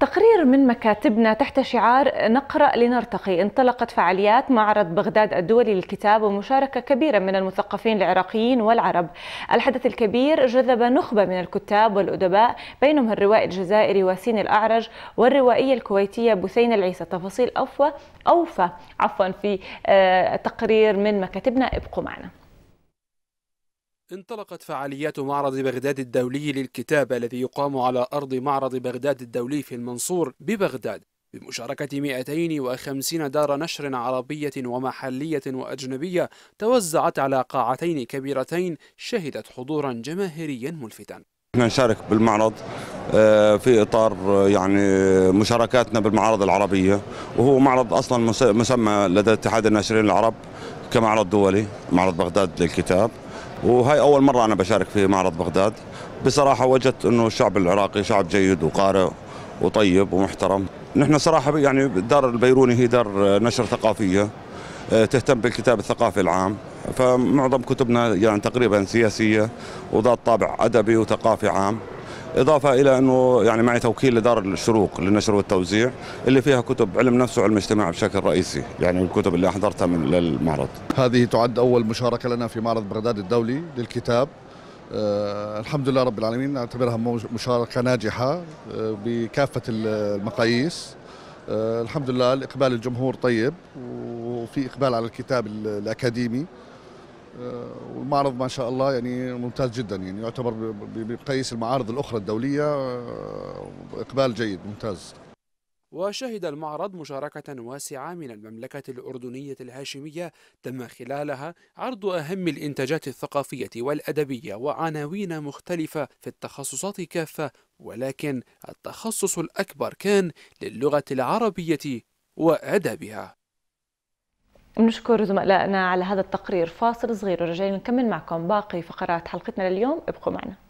تقرير من مكاتبنا تحت شعار نقرأ لنرتقي انطلقت فعاليات معرض بغداد الدولي للكتاب ومشاركة كبيرة من المثقفين العراقيين والعرب الحدث الكبير جذب نخبة من الكتاب والأدباء بينهم الروائي الجزائري واسين الأعرج والروائية الكويتية بثين العيسى تفاصيل أوفى أوفى عفوا في آه، تقرير من مكاتبنا ابقوا معنا انطلقت فعاليات معرض بغداد الدولي للكتاب الذي يقام على أرض معرض بغداد الدولي في المنصور ببغداد بمشاركة 250 دار نشر عربية ومحلية وأجنبية توزعت على قاعتين كبيرتين شهدت حضورا جماهيريا ملفتا احنا نشارك بالمعرض آه، في اطار آه، يعني مشاركاتنا بالمعارض العربيه وهو معرض اصلا مسمى لدى اتحاد الناشرين العرب كمعرض دولي معرض بغداد للكتاب وهاي اول مره انا بشارك في معرض بغداد بصراحه وجدت انه الشعب العراقي شعب جيد وقارئ وطيب ومحترم نحن صراحه يعني دار البيروني هي دار آه، نشر ثقافيه تهتم بالكتاب الثقافي العام فمعظم كتبنا يعني تقريبا سياسيه وذات طابع ادبي وثقافي عام إضافة إلى أنه يعني معي توكيل لدار الشروق للنشر والتوزيع اللي فيها كتب علم نفس وعلم اجتماع بشكل رئيسي يعني الكتب اللي أحضرتها من للمعرض هذه تعد أول مشاركة لنا في معرض بغداد الدولي للكتاب أه الحمد لله رب العالمين نعتبرها مشاركة ناجحة آه، بكافة المقاييس أه الحمد لله الإقبال الجمهور طيب وفي إقبال على الكتاب الأكاديمي آه، والمعرض ما شاء الله يعني ممتاز جدا يعني يعتبر بمقاييس المعارض الاخرى الدوليه آه، اقبال جيد ممتاز وشهد المعرض مشاركة واسعة من المملكة الأردنية الهاشمية تم خلالها عرض أهم الإنتاجات الثقافية والأدبية وعناوين مختلفة في التخصصات كافة ولكن التخصص الأكبر كان للغة العربية وأدبها بنشكر زملائنا على هذا التقرير فاصل صغير ورجعين نكمل معكم باقي فقرات حلقتنا لليوم ابقوا معنا